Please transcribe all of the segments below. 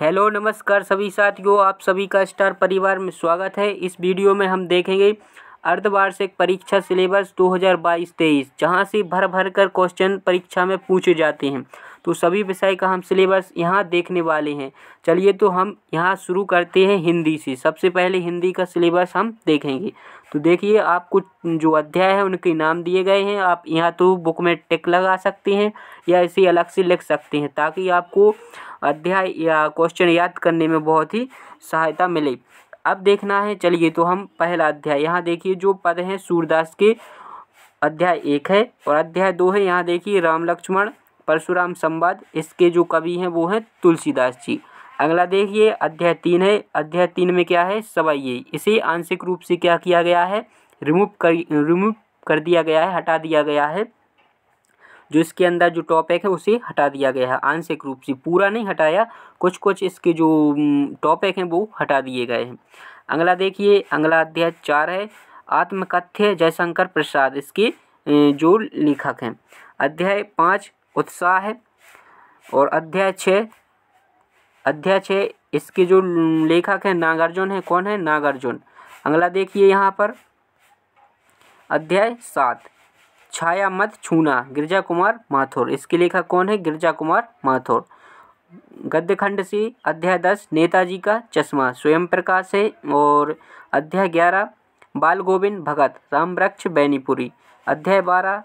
hello नमस्कार सभी साथियों आप सभी का स्टार परिवार में स्वागत है इस वीडियो में हम देखेंगे अर्धवार्षिक परीक्षा सिलेबस 2022-23 जहाँ से भर भर कर क्वेश्चन परीक्षा में पूछे जाते हैं तो सभी विषय का हम सिलेबस यहाँ देखने वाले हैं चलिए तो हम यहाँ शुरू करते हैं हिंदी से सबसे पहले हिंदी का सिलेबस हम देखेंगे तो देखिए आपको जो अध्याय है उनके नाम दिए गए हैं आप यहाँ तो बुक में टिक लगा सकते हैं या इसे अलग से लिख सकते हैं ताकि आपको अध्याय या क्वेश्चन याद करने में बहुत ही सहायता मिले अब देखना है चलिए तो हम पहला अध्याय यहाँ देखिए जो पद हैं सूरदास के अध्याय एक है और अध्याय दो है यहाँ देखिए राम लक्ष्मण परशुराम संवाद इसके जो कवि हैं वो हैं तुलसीदास जी अगला देखिए अध्याय तीन है अध्याय तीन में क्या है सवाइये इसे आंशिक रूप से क्या किया गया है रिमूव कर रिमूव कर दिया गया है हटा दिया गया है जो इसके अंदर जो टॉपिक है उसे हटा दिया गया है आंशिक रूप से पूरा नहीं हटाया कुछ कुछ इसके जो टॉपिक हैं वो हटा दिए गए हैं अगला देखिए अगला अध्याय चार है आत्मकथ्य जयशंकर प्रसाद इसके जो लेखक हैं अध्याय पाँच उत्साह है और अध्याय छः अध्याय छः इसके जो लेखक हैं नागार्जुन है कौन है नागार्जुन अगला देखिए यहाँ पर अध्याय सात छाया मत छूना गिरजा कुमार माथुर इसके लेखक कौन है गिरजा कुमार माथुर गद्य खंड से अध्याय दस नेताजी का चश्मा स्वयं प्रकाश है और अध्याय ग्यारह बाल गोविंद भगत राम वृक्ष बैनीपुरी अध्याय बारह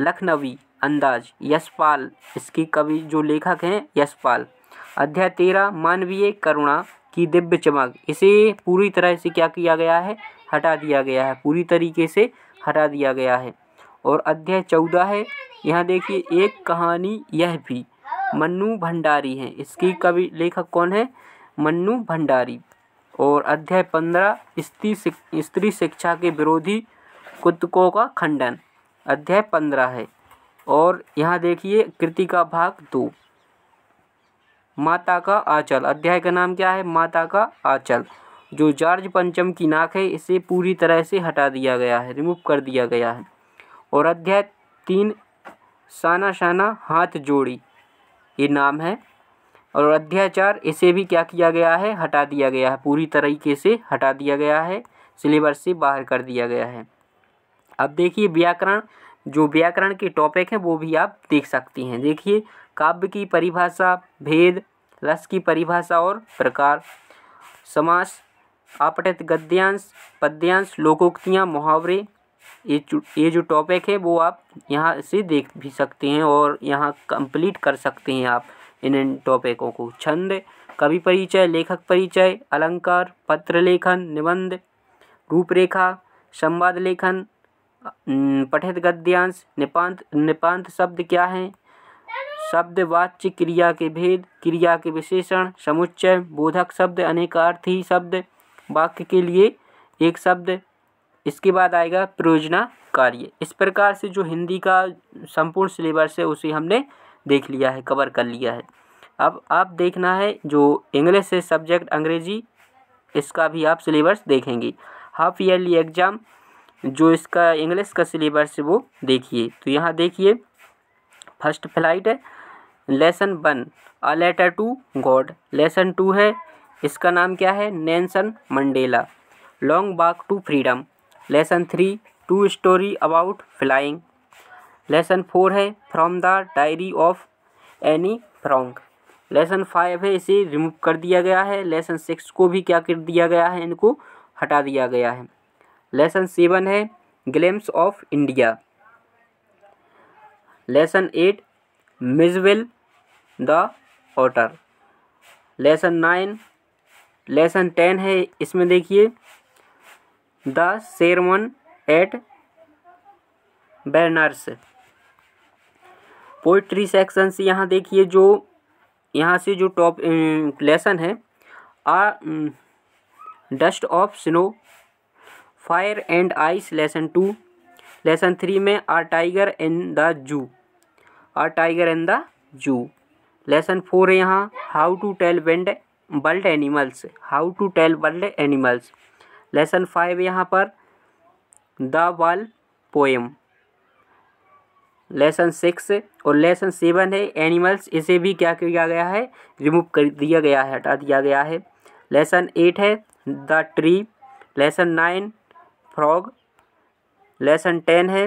लखनवी अंदाज यशपाल इसकी कवि जो लेखक हैं यशपाल अध्याय तेरह मानवीय करुणा की दिव्य चमक इसे पूरी तरह से क्या किया गया है हटा दिया गया है पूरी तरीके से हटा दिया गया है और अध्याय चौदह है यहाँ देखिए एक कहानी यह भी मन्नू भंडारी है इसकी कवि लेखक कौन है मन्नू भंडारी और अध्याय पंद्रह स्त्री स्त्री शिक्षा के विरोधी कुतकों का खंडन अध्याय पंद्रह है और यहाँ देखिए कृति का भाग दो माता का आचल अध्याय का नाम क्या है माता का आंचल जो जॉर्ज पंचम की नाक है इसे पूरी तरह से हटा दिया गया है रिमूव कर दिया गया है और अध्याय तीन साना शाना हाथ जोड़ी ये नाम है और अध्याय चार इसे भी क्या किया गया है हटा दिया गया है पूरी तरीके से हटा दिया गया है सिलेबस से बाहर कर दिया गया है अब देखिए व्याकरण जो व्याकरण के टॉपिक हैं वो भी आप देख सकती हैं देखिए काव्य की परिभाषा भेद रस की परिभाषा और प्रकार समास आपटित गद्यांश पद्यांश लोकोक्तियाँ मुहावरे ये ये जो टॉपिक है वो आप यहाँ से देख भी सकते हैं और यहाँ कंप्लीट कर सकते हैं आप इन इन टॉपिकों को छंद कवि परिचय लेखक परिचय अलंकार पत्र लेखन निबंध रूपरेखा संवाद लेखन पठित गद्यांश निपांत निपांत शब्द क्या हैं शब्द वाच्य क्रिया के भेद क्रिया के विशेषण समुच्चय बोधक शब्द अनेकार्थी शब्द वाक्य के लिए एक शब्द इसके बाद आएगा प्रयोजना कार्य इस प्रकार से जो हिंदी का संपूर्ण सिलेबस है उसे हमने देख लिया है कवर कर लिया है अब आप देखना है जो इंग्लिश है सब्जेक्ट अंग्रेजी इसका भी आप सिलेबस देखेंगे हाफ ईयरली एग्ज़ाम जो इसका इंग्लिश का सिलेबस है वो देखिए तो यहाँ देखिए फर्स्ट फ्लाइट है lesson one a letter to God lesson two है इसका नाम क्या है Nelson Mandela long walk to freedom lesson three two story about flying lesson four है from the diary of Anne Frank lesson five है इसे remove कर दिया गया है लेसन सिक्स को भी क्या कर दिया गया है इनको हटा दिया गया है लेसन सेवन है glimpses of India lesson eight Mijbil the otter lesson nine lesson ten है इसमें देखिए the sermon at Benares poetry section से यहाँ देखिए जो यहाँ से जो टॉप लेसन है a dust of snow fire and ice lesson two lesson three में a tiger in the zoo a tiger in the zoo lesson four है यहाँ how to tell wild wild animals how to tell wild animals lesson five यहाँ पर the ball poem lesson six और lesson seven है animals इसे भी क्या किया गया है रिमूव कर दिया गया है हटा दिया गया है लेसन एट है the tree lesson nine frog lesson ten है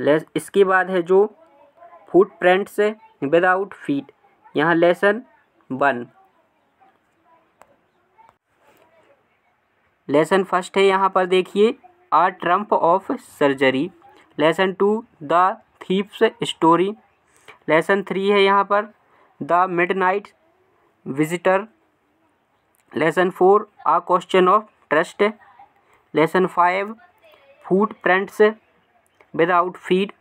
लेस इसके बाद है जो फुट प्रिंट्स विदाउट फीट यहाँ लेसन वन लेसन फर्स्ट है यहाँ पर देखिए a triumph of surgery lesson two the thief's story lesson three है यहाँ पर the midnight visitor lesson four a question of trust lesson five footprints without feet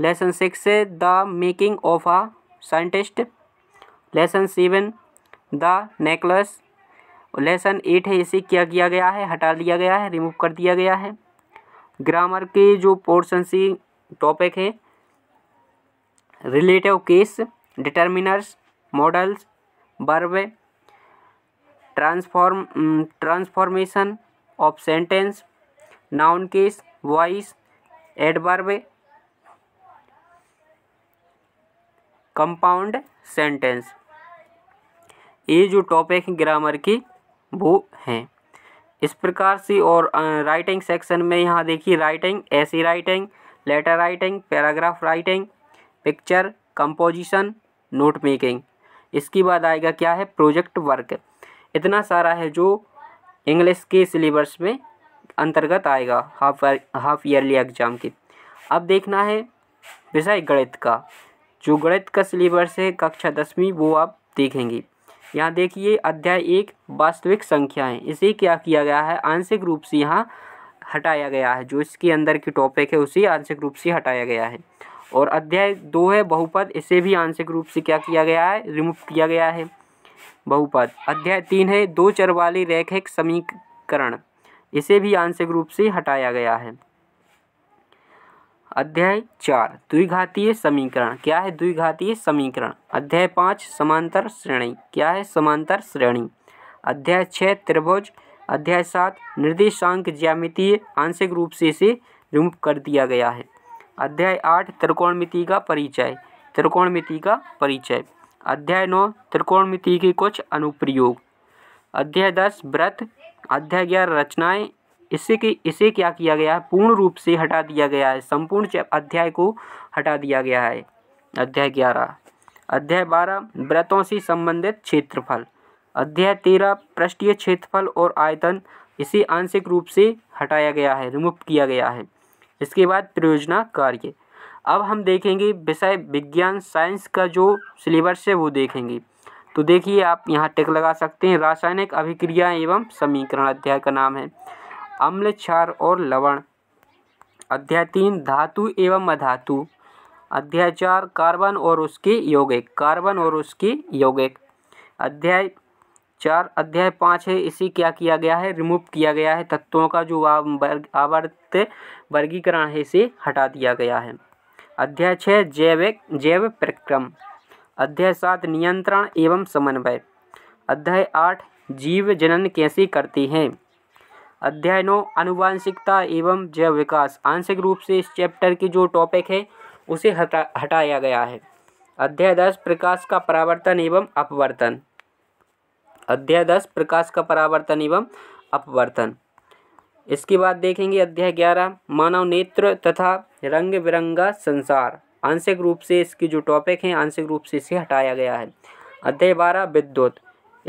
lesson six the making of a scientist lesson seven the necklace और lesson eight है इसे क्या किया गया है हटा लिया गया है रिमूव कर दिया गया है ग्रामर के जो पोर्शन से टॉपिक है relative case determiners modals verb transform transformation of sentence noun case voice adverb compound sentence ये जो टॉपिक है ग्रामर की वो हैं इस प्रकार से और राइटिंग सेक्शन में यहाँ देखिए writing essay writing letter writing paragraph writing picture composition note making इसके बाद आएगा क्या है प्रोजेक्ट वर्क इतना सारा है जो इंग्लिश के सिलेबस में अंतर्गत आएगा हाफ हाफ ईयरली एग्ज़ाम के अब देखना है विषय गणित का जो गणित का सिलेबस है कक्षा दसवीं वो आप देखेंगे यहाँ देखिए अध्याय एक वास्तविक संख्या है इसे क्या किया गया है आंशिक रूप से यहाँ हटाया गया है जो इसके अंदर की टॉपिक है उसे आंशिक रूप से हटाया गया है और अध्याय दो है बहुपद इसे भी आंशिक रूप से क्या किया गया है रिमूव किया गया है बहुपद अध्याय तीन है दो चर वाली रेखिक समीकरण इसे भी आंशिक रूप से हटाया गया है अध्याय चार द्विघातीय समीकरण क्या है द्विघातीय समीकरण अध्याय पाँच समांतर श्रेणी क्या है समांतर श्रेणी अध्याय छः त्रिभुज अध्याय सात निर्देशांक ज्यामितीय आंशिक रूप से इसे रिमूव कर दिया गया है अध्याय आठ त्रिकोणमिति का परिचय त्रिकोणमिति का परिचय अध्याय नौ त्रिकोणमिति के कुछ अनुप्रयोग अध्याय दस व्रत अध्याय ग्यारह रचनाएँ इससे कि इसे क्या किया गया है पूर्ण रूप से हटा दिया गया है संपूर्ण अध्याय को हटा दिया गया है अध्याय ग्यारह अध्याय बारह व्रतों से संबंधित क्षेत्रफल अध्याय तेरह पृष्ठीय क्षेत्रफल और आयतन इसे आंशिक रूप से हटाया गया है रिमूव किया गया है इसके बाद प्रयोजना कार्य अब हम देखेंगे विषय विज्ञान साइंस का जो सिलेबस है वो देखेंगे तो देखिए आप यहाँ टिक लगा सकते हैं रासायनिक अभिक्रिया एवं समीकरण अध्याय का नाम है अम्ल क्षार और लवण अध्याय तीन धातु एवं अधातु अध्याय चार कार्बन और उसके यौगिक कार्बन और उसकी यौगिक अध्याय चार अध्याय पाँच है इसे क्या किया गया है रिमूव किया गया है तत्वों का जो आवर्त वर्गीकरण है इसे हटा दिया गया है अध्याय छः जैविक जैव प्रक्रम अध्याय सात नियंत्रण एवं समन्वय अध्याय आठ जीव जनन कैसे करते हैं अध्ययनों आनुवांशिकता एवं जैव विकास आंशिक रूप से इस चैप्टर की जो टॉपिक है उसे हटा हटाया गया है अध्याय दस प्रकाश का परावर्तन एवं अपवर्तन अध्याय दस प्रकाश का परावर्तन एवं अपवर्तन इसके बाद देखेंगे अध्याय ग्यारह मानव नेत्र तथा रंग बिरंगा संसार आंशिक रूप से इसकी जो टॉपिक है आंशिक रूप से इसे हटाया गया है अध्याय बारह विद्युत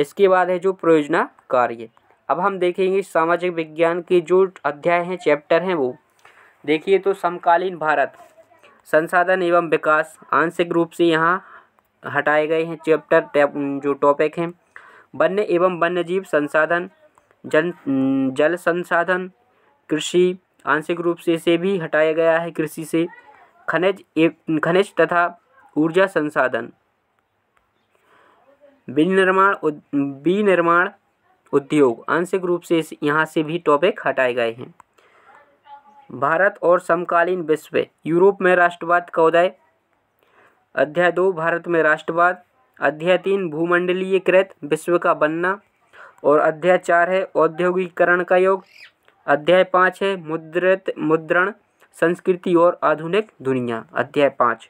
इसके बाद है जो प्रयोजना कार्य अब हम देखेंगे सामाजिक विज्ञान के जो अध्याय हैं चैप्टर हैं वो देखिए तो समकालीन भारत संसाधन एवं विकास आंशिक रूप से यहाँ हटाए गए हैं चैप्टर जो टॉपिक हैं वन्य एवं वन्य जीव संसाधन जन जल संसाधन कृषि आंशिक रूप से इसे भी हटाया गया है कृषि से खनिज खनिज तथा ऊर्जा संसाधन विनिर्माण विनिर्माण उद्योग आंशिक रूप से इस यहाँ से भी टॉपिक हटाए गए हैं भारत और समकालीन विश्व यूरोप में राष्ट्रवाद का उदय अध्याय दो भारत में राष्ट्रवाद अध्याय तीन भूमंडलीयकृत विश्व का बनना और अध्याय चार है औद्योगिकरण का योग अध्याय पाँच है मुद्रित मुद्रण संस्कृति और आधुनिक दुनिया अध्याय पाँच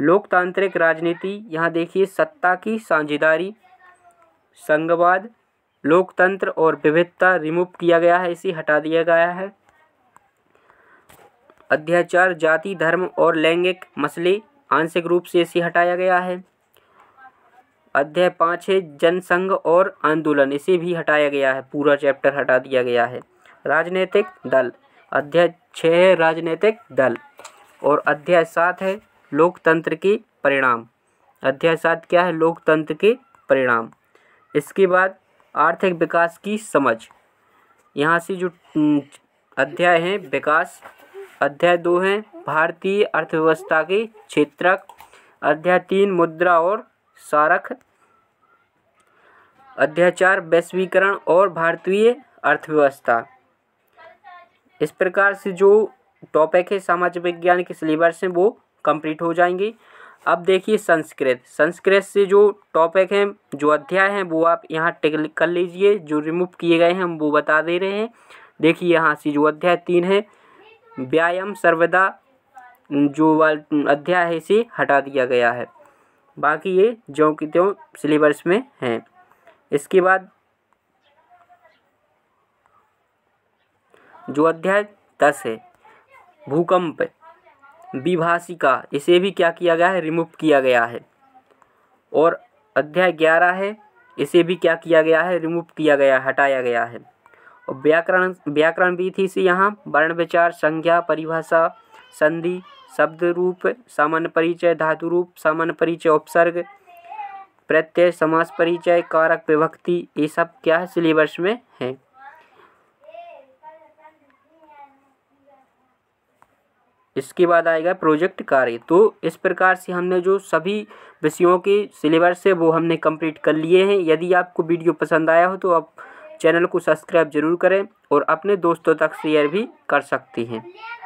लोकतांत्रिक राजनीति यहाँ देखिए सत्ता की साझेदारी संघवाद लोकतंत्र और विविधता रिमूव किया गया है इसी हटा दिया गया है अध्याचार जाति धर्म और लैंगिक मसले आंशिक रूप से इसे हटाया गया है अध्याय पाँच है जनसंघ और आंदोलन इसे भी हटाया गया है पूरा चैप्टर हटा दिया गया है राजनीतिक दल अध्याय छः है राजनीतिक दल और अध्याय सात है लोकतंत्र के परिणाम अध्याय सात क्या है लोकतंत्र के परिणाम इसके बाद आर्थिक विकास की समझ यहाँ से जो अध्याय हैं विकास अध्याय दो हैं भारतीय अर्थव्यवस्था के क्षेत्रक अध्याय तीन मुद्रा और सारक अध्याय चार वैश्वीकरण और भारतीय अर्थव्यवस्था इस प्रकार से जो टॉपिक है सामाजिक विज्ञान के सिलेबस हैं वो कंप्लीट हो जाएंगे अब देखिए संस्कृत संस्कृत से जो टॉपिक हैं जो अध्याय हैं वो आप यहाँ टिक कर लीजिए जो रिमूव किए गए हैं हम वो बता दे रहे हैं देखिए यहाँ से जो अध्याय तीन है व्यायाम सर्वदा जो अध्याय है इसे हटा दिया गया है बाकी ये जो कि त्यों सिलेबस में हैं इसके बाद जो अध्याय दस है भूकंप विभाषिका इसे भी क्या किया गया है रिमूव किया गया है और अध्याय ग्यारह है इसे भी क्या किया गया है रिमूव किया गया हटाया गया है और व्याकरण व्याकरण भी थी से यहाँ वर्ण विचार संज्ञा परिभाषा संधि शब्द रूप सामान्य परिचय धातु रूप सामान्य परिचय उपसर्ग प्रत्यय समास परिचय कारक विभक्ति ये सब क्या है सिलेबस में है इसके बाद आएगा प्रोजेक्ट कार्य तो इस प्रकार से हमने जो सभी विषयों के सिलेबस है वो हमने कंप्लीट कर लिए हैं यदि आपको वीडियो पसंद आया हो तो आप चैनल को सब्सक्राइब जरूर करें और अपने दोस्तों तक शेयर भी कर सकती हैं